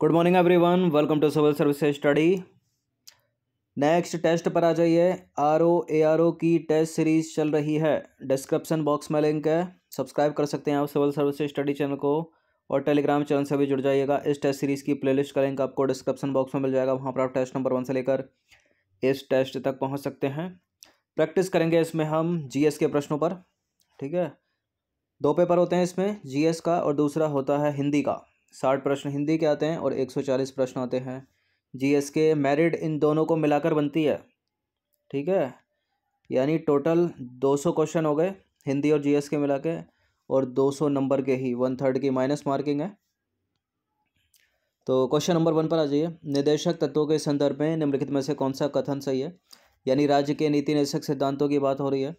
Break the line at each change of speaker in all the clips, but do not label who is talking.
good morning everyone welcome to civil service study next test पर आ जाइए R O A R O की test series चल रही है डिस्क्रिप्शन बॉक्स में लिंक है सब्सक्राइब कर सकते हैं आप सिविल सर्विस स्टडी चैनल को और टेलीग्राम चैनल से भी जुड़ जाइएगा इस टेस्ट सीरीज़ की लिस्ट का लिंक आपको डिस्क्रिप्शन बॉक्स में मिल जाएगा वहाँ पर आप टेस्ट नंबर वन से लेकर इस टेस्ट तक पहुँच सकते हैं प्रैक्टिस करेंगे इसमें हम एस के प्रश्नों पर ठीक है दो पेपर होते हैं इसमें जीएस का और दूसरा होता है हिंदी का साठ प्रश्न हिंदी के आते हैं और एक सौ चालीस प्रश्न आते हैं एस के मेरिट इन दोनों को मिलाकर बनती है ठीक है यानी टोटल दो सौ क्वेश्चन हो गए हिंदी और एस के मिला के और दो सौ नंबर के ही वन थर्ड की माइनस मार्किंग है तो क्वेश्चन नंबर वन पर आ जाइए निदेशक तत्वों के संदर्भ में निम्नलिखित में से कौन सा कथन सही है यानी राज्य के नीति निदेशक सिद्धांतों की बात हो रही है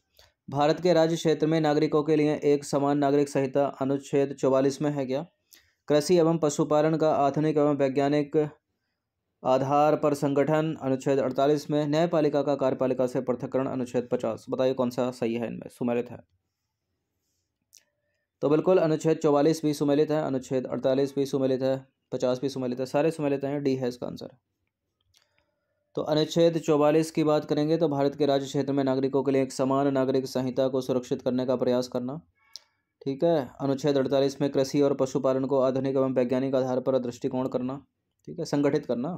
भारत के राज्य क्षेत्र में नागरिकों के लिए एक समान नागरिक संहिता अनुच्छेद चौवालीस में है क्या कृषि एवं पशुपालन का आधुनिक एवं वैज्ञानिक आधार पर संगठन अनुच्छेद 48 में न्यायपालिका का कार्यपालिका से पृथककरण अनुच्छेद 50 बताइए कौन सा सही है इनमें सुमेलित है तो बिल्कुल अनुच्छेद चौवालीस भी सुमेलित है अनुच्छेद अड़तालीस भी सुमेलित है पचास भी सुमेलित है सारे सुमेलित हैं डी है इसका आंसर तो अनुच्छेद चौवालीस की बात करेंगे तो भारत के राज्य क्षेत्र में नागरिकों के लिए एक समान नागरिक संहिता को सुरक्षित करने का प्रयास करना ठीक है अनुच्छेद अड़तालीस में कृषि और पशुपालन को आधुनिक एवं वैज्ञानिक आधार पर दृष्टिकोण करना ठीक है संगठित करना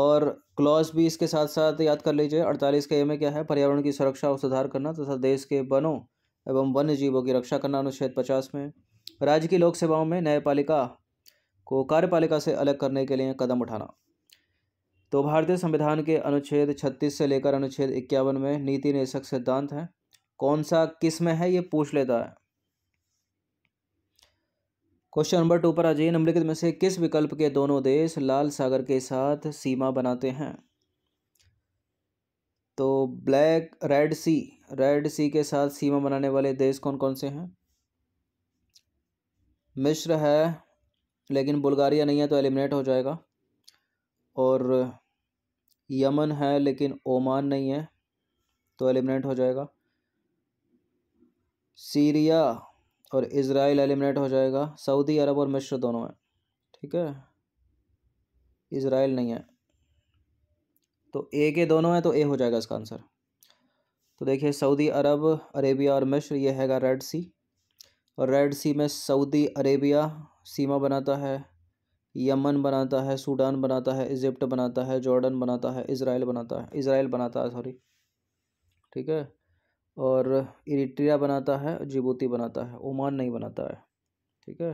और क्लॉज भी इसके साथ साथ याद कर लीजिए अड़तालीस के ए में क्या है पर्यावरण की सुरक्षा और सुधार करना तथा देश के वनों एवं वन्य जीवों की रक्षा करना अनुच्छेद पचास में राज्य की लोक सेवाओं में न्यायपालिका को कार्यपालिका से अलग करने के लिए कदम उठाना तो भारतीय संविधान के अनुच्छेद छत्तीस से लेकर अनुच्छेद इक्यावन में नीति निशक सिद्धांत हैं कौन सा किस में है ये पूछ लेता है क्वेश्चन नंबर टू पर आ जाइए निम्नलिखित में से किस विकल्प के दोनों देश लाल सागर के साथ सीमा बनाते हैं तो black red sea red sea के साथ सीमा बनाने वाले देश कौन कौन से हैं मिश्र है लेकिन बुल्गारिया नहीं है तो एलिमिनेट हो जाएगा और यमन है लेकिन ओमान नहीं है तो एलिमिनेट हो जाएगा सीरिया और इसराइल एलिमिनेट हो जाएगा सऊदी अरब और मिस्र दोनों हैं ठीक है इसराइल नहीं है तो ए के दोनों हैं तो ए हो जाएगा इसका आंसर तो देखिए सऊदी अरब अरेबिया और मिस्र ये हैगा रेड सी और रेड सी में सऊदी अरेबिया सीमा बनाता है यमन बनाता है सूडान बनाता है इजिप्ट बनाता है जॉर्डन बनाता है इसराइल बनाता है इसराइल बनाता है सॉरी ठीक है और इरिट्रिया बनाता है जिबूती बनाता है ओमान नहीं बनाता है ठीक है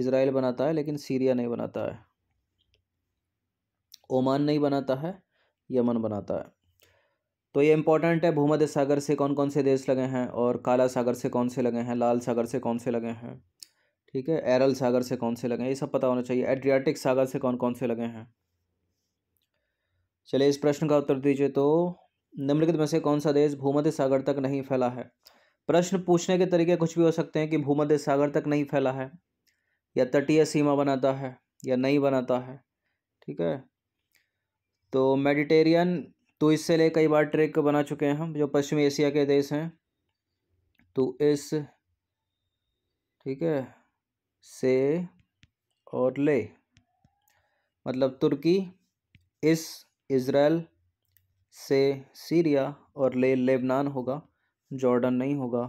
इसराइल बनाता है लेकिन सीरिया नहीं बनाता है ओमान नहीं बनाता है यमन बनाता है तो ये इम्पोर्टेंट है भूमध्य सागर से कौन कौन से देश लगे हैं और काला सागर से कौन से लगे हैं लाल सागर से कौन से लगे हैं ठीक है एरल सागर से कौन से लगे हैं ये सब पता होना चाहिए एड्रियाटिक सागर से कौन कौन से लगे हैं चलिए इस प्रश्न का उत्तर दीजिए तो निम्नलिखित में से कौन सा देश भूमध्य सागर तक नहीं फैला है प्रश्न पूछने के तरीके कुछ भी हो सकते हैं कि भूमध्य सागर तक नहीं फैला है या तटीय सीमा बनाता है या नहीं बनाता है ठीक है तो मेडिटेरियन तो इससे ले कई बार ट्रिक बना चुके हैं हम जो पश्चिमी एशिया के देश हैं तो इस ठीक है से और ले मतलब तुर्की इस इसराइल से सीरिया और ले लेबनान होगा जॉर्डन नहीं होगा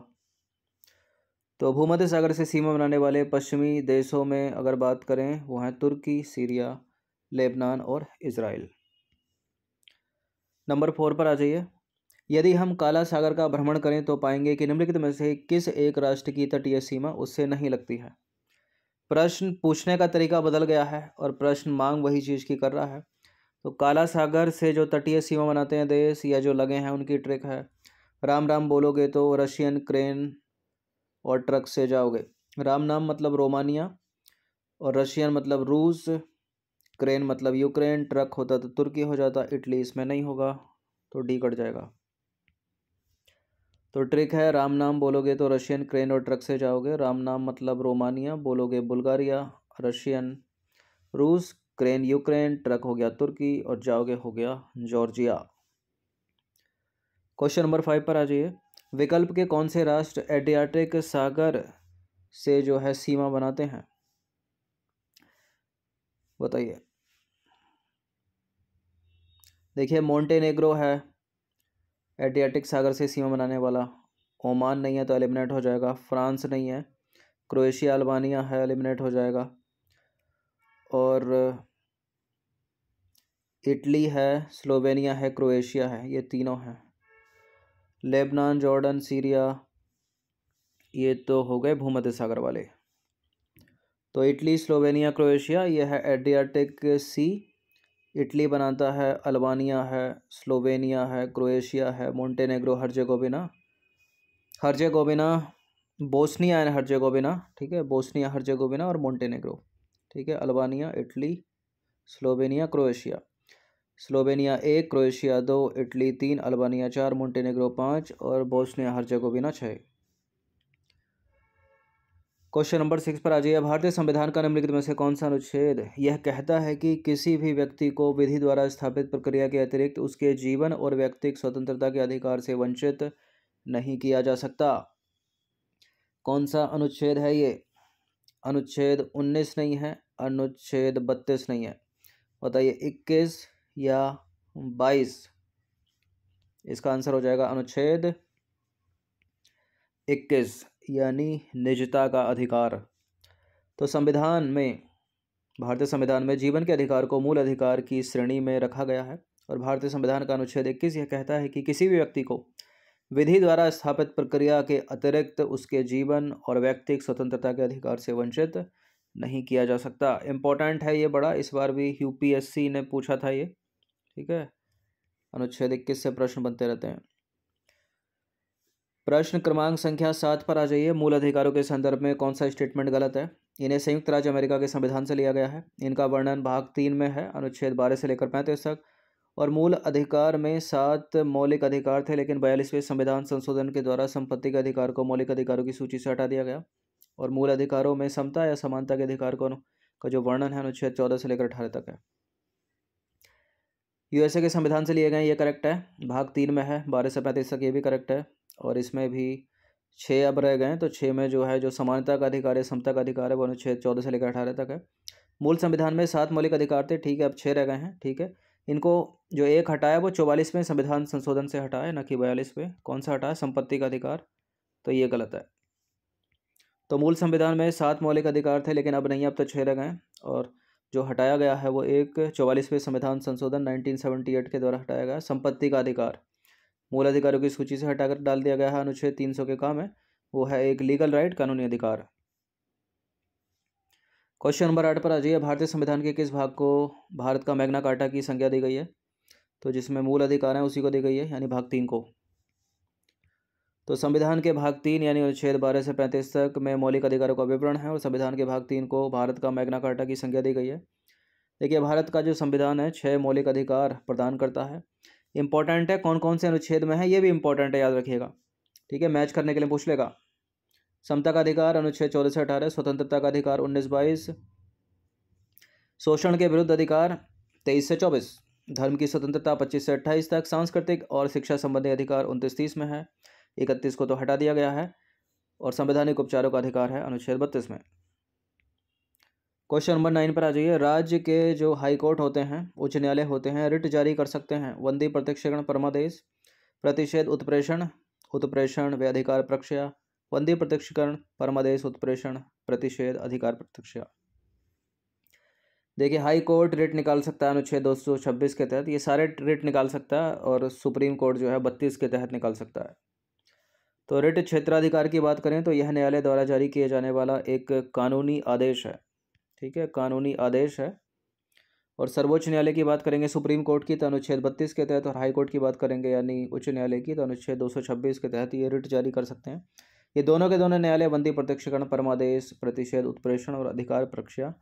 तो भूमध्य सागर से सीमा बनाने वाले पश्चिमी देशों में अगर बात करें वो हैं तुर्की सीरिया लेबनान और इसराइल नंबर फोर पर आ जाइए यदि हम काला सागर का भ्रमण करें तो पाएंगे कि निम्नलिखित में से किस एक राष्ट्र की तटीय सीमा उससे नहीं लगती है प्रश्न पूछने का तरीका बदल गया है और प्रश्न मांग वही चीज़ की कर रहा है तो काला सागर से जो तटीय सीमा बनाते हैं देश या जो लगे हैं उनकी ट्रिक है राम राम बोलोगे तो रशियन क्रेन और ट्रक से जाओगे राम नाम मतलब रोमानिया और रशियन मतलब रूस क्रेन मतलब यूक्रेन ट्रक होता तो तुर्की हो जाता इटली इसमें नहीं होगा तो डी कट जाएगा तो ट्रिक है राम नाम बोलोगे तो रशियन क्रेन और ट्रक से जाओगे राम नाम मतलब रोमानिया बोलोगे बुल्गारिया रशियन रूस क्रेन यूक्रेन ट्रक हो गया तुर्की और जाओगे हो गया जॉर्जिया क्वेश्चन नंबर फाइव पर आ जाइए विकल्प के कौन से राष्ट्र एडियाटिक सागर से जो है सीमा बनाते हैं बताइए देखिए मोंटेनेग्रो है एडियाटिक सागर से सीमा बनाने वाला ओमान नहीं है तो एलिमिनेट हो जाएगा फ्रांस नहीं है क्रोएशिया अल्बानिया है एलिमिनेट हो जाएगा और इटली है स्लोवेनिया है क्रोएशिया है ये तीनों हैं लेबनान जॉर्डन सीरिया ये तो हो गए भूमध्य सागर वाले तो इटली स्लोवेनिया क्रोएशिया ये है एडियाटिक सी इटली बनाता है अल्बानिया है स्लोवेनिया है क्रोएशिया है Montenegro Herzegovina Herzegovina Bosnia and Herzegovina ठीक है बोस्निया हर्जेगोविना और मोंटेनेग्रो ठीक है Albania Italy Slovenia Croatia Slovenia एक क्रोएशिया दो इटली तीन अल्बानिया चार मोन्टेनेग्रो पाँच और बोस्निया हर बिना छः क्वेश्चन नंबर सिक्स पर आ जाइए भारतीय संविधान का निम्नलिखित में से कौन सा अनुच्छेद यह कहता है कि किसी भी व्यक्ति को विधि द्वारा स्थापित प्रक्रिया के अतिरिक्त उसके जीवन और व्यक्तिक स्वतंत्रता के अधिकार से वंचित नहीं किया जा सकता कौन सा अनुच्छेद है ये अनुच्छेद उन्नीस नहीं है अनुच्छेद बत्तीस नहीं है बताइए इक्कीस या बाईस इसका आंसर हो जाएगा अनुच्छेद इक्कीस यानी निजता का अधिकार तो संविधान में भारतीय संविधान में जीवन के अधिकार को मूल अधिकार की श्रेणी में रखा गया है और भारतीय संविधान का अनुच्छेद इक्कीस यह कहता है कि किसी भी व्यक्ति को विधि द्वारा स्थापित प्रक्रिया के अतिरिक्त उसके जीवन और व्यक्तिक स्वतंत्रता के अधिकार से वंचित नहीं किया जा सकता इम्पोर्टेंट है ये बड़ा इस बार भी यूपीएससी ने पूछा था ये ठीक है अनुच्छेद इक्कीस से प्रश्न बनते रहते हैं प्रश्न क्रमांक संख्या सात पर आ जाइए मूल अधिकारों के संदर्भ में कौन सा स्टेटमेंट गलत है इन्हें संयुक्त राज्य अमेरिका के संविधान से लिया गया है इनका वर्णन भाग तीन में है अनुच्छेद बारह से लेकर पैंतीस तक और मूल अधिकार में सात मौलिक अधिकार थे लेकिन बयालीसवें संविधान संशोधन के द्वारा संपत्ति के अधिकार को मौलिक अधिकारों की सूची से हटा दिया गया और मूल अधिकारों में समता या समानता के अधिकार को का जो वर्णन है अनुच्छेद चौदह से लेकर अठारह तक है यूएसए के संविधान से लिए गए ये करेक्ट है भाग तीन में है बारह से पैंतीस तक ये भी करेक्ट है और इसमें भी छः अब रह गए तो छः में जो है जो समानता का अधिकार है समता का अधिकार है वो अनुच्छेद चौदह से लेकर अठारह तक है मूल संविधान में सात मौलिक अधिकार थे ठीक है अब छः रह गए हैं ठीक है इनको जो एक हटाया वो चौवालीसवें संविधान संशोधन से हटाया ना कि बयालीसवें कौन सा हटाया संपत्ति का अधिकार तो ये गलत है तो मूल संविधान में सात मौलिक अधिकार थे लेकिन अब नहीं अब तो छः रह गए और जो हटाया गया है वो एक चौवालीसवें संविधान संशोधन नाइनटीन सेवेंटी एट के द्वारा हटाया गया संपत्ति का अधिकार मूल अधिकारों की सूची से हटाकर डाल दिया गया है अनुच्छेद तीन सौ के काम है वो है एक लीगल राइट कानूनी अधिकार क्वेश्चन नंबर आठ पर आ जाइए भारतीय संविधान के किस भाग को भारत का मैग्ना कार्टा की संज्ञा दी गई है तो जिसमें मूल अधिकार हैं उसी को दी गई है यानी भाग तीन को तो संविधान के भाग तीन यानी अनुच्छेद बारह से पैंतीस तक में मौलिक अधिकारों का विवरण है और संविधान के भाग तीन को भारत का मैग्ना कार्टा की संज्ञा दी गई है देखिए भारत का जो संविधान है छः मौलिक अधिकार प्रदान करता है इंपॉर्टेंट है कौन कौन से अनुच्छेद में है ये भी इंपॉर्टेंट है याद रखिएगा ठीक है मैच करने के लिए पूछ लेगा समता का अधिकार अनुच्छेद चौदह से अठारह स्वतंत्रता का अधिकार उन्नीस बाईस शोषण के विरुद्ध अधिकार तेईस से चौबीस धर्म की स्वतंत्रता पच्चीस से अट्ठाईस तक सांस्कृतिक और शिक्षा संबंधी अधिकार उनतीस तीस में है इकतीस को तो हटा दिया गया है और संवैधानिक उपचारों का अधिकार है अनुच्छेद बत्तीस में क्वेश्चन नंबर नाइन पर आ जाइए राज्य के जो हाई कोर्ट होते हैं उच्च न्यायालय होते हैं रिट जारी कर सकते हैं वंदी प्रतिक्षेपण परमादेश प्रतिषेध उत्प्रेषण उत्प्रेषण वे अधिकार प्रक्षा वंदी प्रत्यक्षीकरण परमादेश उत्प्रेषण प्रतिषेध अधिकार प्रत्यक्षा देखिए हाई कोर्ट रेट निकाल सकता है अनुच्छेद छब्बीस के तहत ये सारे रेट निकाल सकता है और सुप्रीम कोर्ट जो है बत्तीस के तहत निकाल सकता है तो रिट क्षेत्राधिकार की बात करें तो यह न्यायालय द्वारा जारी किए जाने वाला एक कानूनी आदेश है ठीक है कानूनी आदेश है और सर्वोच्च न्यायालय की बात करेंगे सुप्रीम कोर्ट की तो अनुच्छेद बत्तीस के तहत और हाई कोर्ट की बात करेंगे यानी उच्च न्यायालय की तो अनुच्छेद दो के तहत ये रिट जारी कर सकते हैं ये दोनों के दोनों न्यायालय बंदी प्रत्यक्षकरण परमादेश प्रतिषेध उत्प्रेषण और अधिकार प्रक्षा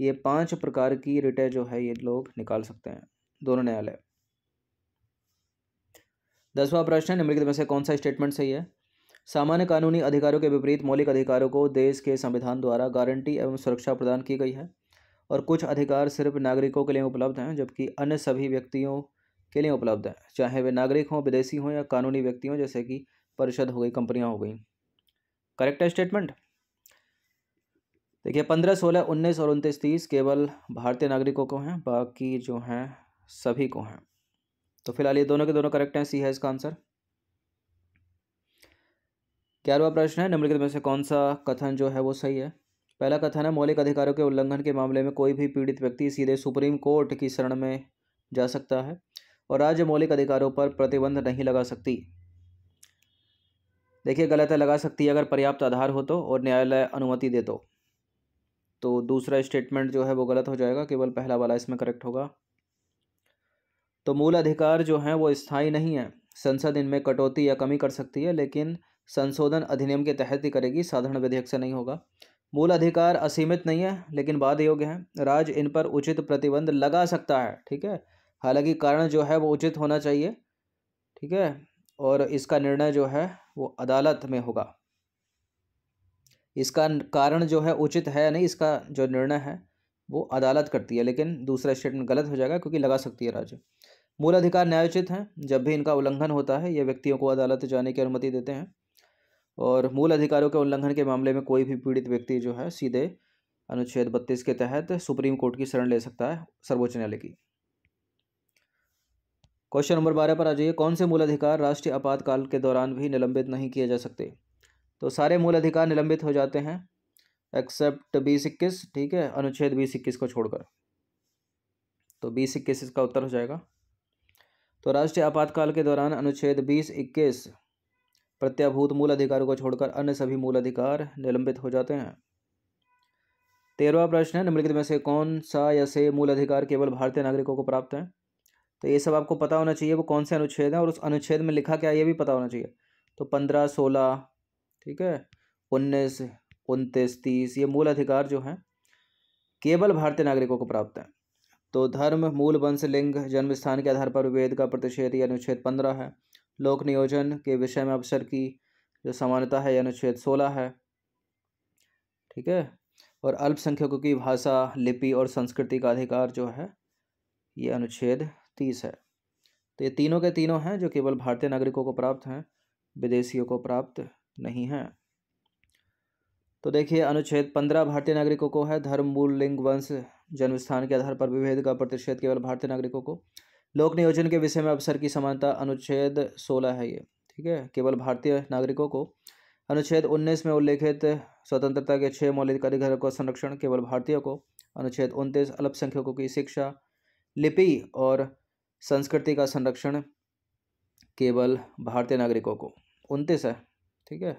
ये पांच प्रकार की रिटें जो है ये लोग निकाल सकते हैं दोनों न्यायालय दसवां प्रश्न निम्नलिखित में से कौन सा स्टेटमेंट सही है सामान्य कानूनी अधिकारों के विपरीत मौलिक अधिकारों को देश के संविधान द्वारा गारंटी एवं सुरक्षा प्रदान की गई है और कुछ अधिकार सिर्फ नागरिकों के लिए उपलब्ध हैं जबकि अन्य सभी व्यक्तियों के लिए उपलब्ध हैं चाहे वे नागरिक हों विदेशी हों या कानूनी व्यक्ति हों जैसे कि परिषद हो गई कंपनियाँ हो गई करेक्ट है स्टेटमेंट देखिए पंद्रह सोलह उन्नीस और उनतीस तीस केवल भारतीय नागरिकों को हैं बाकी जो हैं सभी को हैं तो फिलहाल ये दोनों के दोनों करेक्ट हैं सी है इसका आंसर ग्यारहवा प्रश्न है निम्नलिखित में से कौन सा कथन जो है वो सही है पहला कथन है मौलिक अधिकारों के उल्लंघन के मामले में कोई भी पीड़ित व्यक्ति सीधे सुप्रीम कोर्ट की शरण में जा सकता है और राज्य मौलिक अधिकारों पर प्रतिबंध नहीं लगा सकती देखिए गलत है लगा सकती है अगर पर्याप्त आधार हो तो और न्यायालय अनुमति दे तो तो दूसरा स्टेटमेंट जो है वो गलत हो जाएगा केवल पहला वाला इसमें करेक्ट होगा तो मूल अधिकार जो हैं वो स्थायी नहीं है संसद इनमें कटौती या कमी कर सकती है लेकिन संशोधन अधिनियम के तहत ही करेगी साधारण विधेयक से नहीं होगा मूल अधिकार असीमित नहीं है लेकिन बाद योग्य है राज्य इन पर उचित प्रतिबंध लगा सकता है ठीक है हालांकि कारण जो है वो उचित होना चाहिए ठीक है और इसका निर्णय जो है वो अदालत में होगा इसका कारण जो है उचित है नहीं इसका जो निर्णय है वो अदालत करती है लेकिन दूसरा स्टेटमेंट गलत हो जाएगा क्योंकि लगा सकती है राज्य मूल अधिकार न्यायोचित हैं जब भी इनका उल्लंघन होता है ये व्यक्तियों को अदालत जाने की अनुमति देते हैं और मूल अधिकारों के उल्लंघन के मामले में कोई भी पीड़ित व्यक्ति जो है सीधे अनुच्छेद बत्तीस के तहत सुप्रीम कोर्ट की शरण ले सकता है सर्वोच्च न्यायालय की क्वेश्चन नंबर बारह पर आ जाइए कौन से मूल अधिकार राष्ट्रीय आपातकाल के दौरान भी निलंबित नहीं किए जा सकते तो सारे मूल अधिकार निलंबित हो जाते हैं एक्सेप्ट बीस इक्कीस ठीक है अनुच्छेद बीस इक्कीस को छोड़कर तो बीस इक्कीस इसका उत्तर हो जाएगा तो राष्ट्रीय आपातकाल के दौरान अनुच्छेद बीस इक्कीस प्रत्याभूत मूल अधिकारों को छोड़कर अन्य सभी मूल अधिकार निलंबित हो जाते हैं तेरहवा प्रश्न है निम्नलिखित में से कौन सा या से मूल अधिकार केवल भारतीय नागरिकों को प्राप्त है तो ये सब आपको पता होना चाहिए वो कौन से अनुच्छेद हैं और उस अनुच्छेद में लिखा क्या है ये भी पता होना चाहिए तो पंद्रह सोलह ठीक है उन्नीस उनतीस तीस ये मूल अधिकार जो हैं केवल भारतीय नागरिकों को प्राप्त हैं तो धर्म मूल वंश लिंग जन्म स्थान के आधार पर वेद का प्रतिषेध ये अनुच्छेद पंद्रह है लोक नियोजन के विषय में अवसर की जो समानता है अनुच्छेद सोलह है ठीक है और अल्पसंख्यकों की भाषा लिपि और संस्कृति का अधिकार जो है ये अनुच्छेद तीस है तो ये तीनों के तीनों हैं जो केवल भारतीय नागरिकों को प्राप्त हैं विदेशियों को प्राप्त नहीं हैं तो देखिए अनुच्छेद पंद्रह भारतीय नागरिकों को है धर्म मूल लिंग वंश जन्म स्थान के आधार पर विभेद का प्रतिषेध केवल भारतीय नागरिकों को लोक नियोजन के विषय में अवसर की समानता अनुच्छेद सोलह है ये ठीक है केवल भारतीय नागरिकों को अनुच्छेद उन्नीस में उल्लेखित स्वतंत्रता के छः मौलिक अधिकारों का संरक्षण केवल भारतीयों को अनुच्छेद उनतीस अल्पसंख्यकों की शिक्षा लिपि और संस्कृति का संरक्षण केवल भारतीय नागरिकों को उनतीस है ठीक है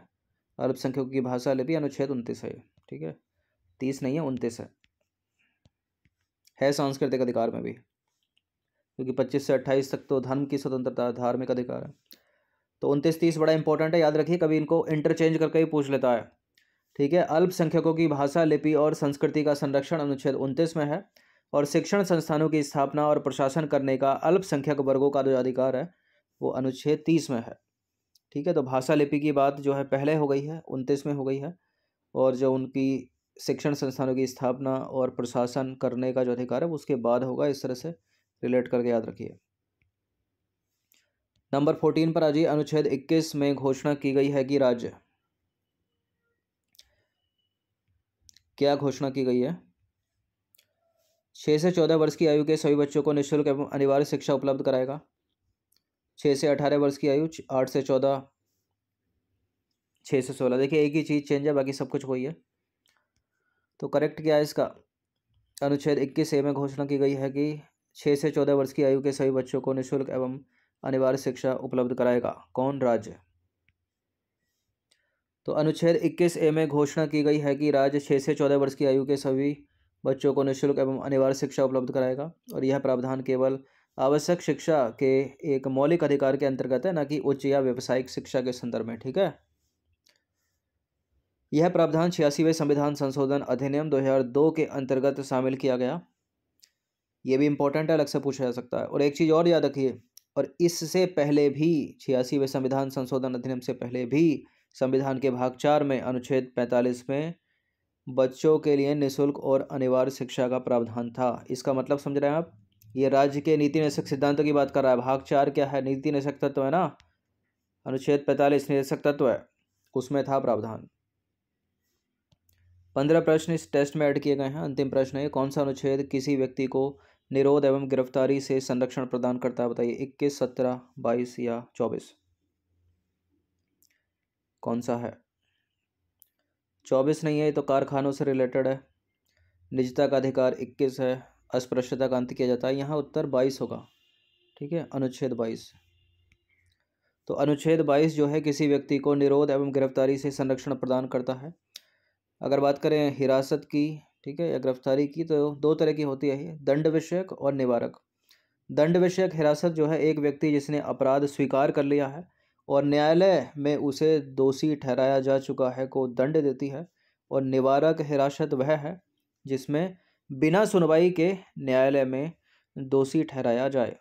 अल्पसंख्यकों की भाषा लिपि अनुच्छेद उनतीस है ठीक है तीस नहीं है उनतीस है है सांस्कृतिक अधिकार में भी क्योंकि पच्चीस से अट्ठाईस तक तो धर्म की स्वतंत्रता धार्मिक अधिकार है तो उनतीस तीस बड़ा इंपॉर्टेंट है याद रखिए कभी इनको इंटरचेंज करके ही पूछ लेता है ठीक है अल्पसंख्यकों की भाषा लिपि और संस्कृति का संरक्षण अनुच्छेद उनतीस में है और शिक्षण संस्थानों की स्थापना और प्रशासन करने का अल्पसंख्यक वर्गों का जो अधिकार है वो अनुच्छेद तीस में है ठीक है तो भाषा लिपि की बात जो है पहले हो गई है उनतीस में हो गई है और जो उनकी शिक्षण संस्थानों की स्थापना और प्रशासन करने का जो अधिकार है वो उसके बाद होगा इस तरह से रिलेट करके याद रखिए नंबर फोर्टीन पर आज अनुच्छेद इक्कीस में घोषणा की गई है कि राज्य क्या घोषणा की गई है छः से चौदह वर्ष की आयु के सभी बच्चों को निःशुल्क एवं अनिवार्य शिक्षा उपलब्ध कराएगा छः से अठारह वर्ष की आयु आठ से चौदह छः से सोलह देखिए एक ही चीज़ चेंज है बाकी सब कुछ वही है तो करेक्ट क्या है इसका अनुच्छेद इक्कीस ए में घोषणा की गई है कि छः से चौदह वर्ष की आयु के सभी बच्चों को निःशुल्क एवं अनिवार्य शिक्षा उपलब्ध कराएगा कौन राज्य तो अनुच्छेद इक्कीस ए में घोषणा की गई है कि राज्य छः से चौदह वर्ष की आयु के सभी बच्चों को निःशुल्क एवं अनिवार्य शिक्षा उपलब्ध कराएगा और यह प्रावधान केवल आवश्यक शिक्षा के एक मौलिक अधिकार के अंतर्गत है न कि उच्च या व्यावसायिक शिक्षा के संदर्भ में ठीक है यह प्रावधान छियासीवें संविधान संशोधन अधिनियम 2002 के अंतर्गत शामिल किया गया ये भी इंपॉर्टेंट है अलग से पूछा जा सकता है और एक चीज़ और याद रखिए और इससे पहले भी छियासीवें संविधान संशोधन अधिनियम से पहले भी संविधान के भाग चार में अनुच्छेद पैंतालीस में बच्चों के लिए निःशुल्क और अनिवार्य शिक्षा का प्रावधान था इसका मतलब समझ रहे हैं आप ये राज्य के नीति निशक सिद्धांतों की बात कर रहा है भाग चार क्या है नीति निशक तत्व है ना अनुच्छेद पैंतालीस निशक तत्व है उसमें था प्रावधान पंद्रह प्रश्न इस टेस्ट में ऐड किए गए हैं अंतिम प्रश्न है कौन सा अनुच्छेद किसी व्यक्ति को निरोध एवं गिरफ्तारी से संरक्षण प्रदान करता है बताइए इक्कीस सत्रह बाईस या चौबीस कौन सा है चौबीस नहीं है तो कारखानों से रिलेटेड है निजता का अधिकार इक्कीस है अस्पृश्यता का अंत किया जाता है यहाँ उत्तर बाईस होगा ठीक है अनुच्छेद बाईस तो अनुच्छेद बाईस जो है किसी व्यक्ति को निरोध एवं गिरफ्तारी से संरक्षण प्रदान करता है अगर बात करें हिरासत की ठीक है या गिरफ्तारी की तो दो तरह की होती है दंड विषयक और निवारक दंड विषयक हिरासत जो है एक व्यक्ति जिसने अपराध स्वीकार कर लिया है और न्यायालय में उसे दोषी ठहराया जा चुका है को दंड देती है और निवारक हिरासत वह है जिसमें बिना सुनवाई के न्यायालय में दोषी ठहराया जाए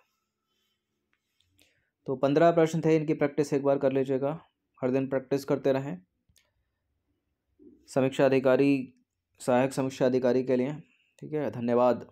तो पंद्रह प्रश्न थे इनकी प्रैक्टिस एक बार कर लीजिएगा हर दिन प्रैक्टिस करते रहें समीक्षा अधिकारी सहायक समीक्षा अधिकारी के लिए ठीक है धन्यवाद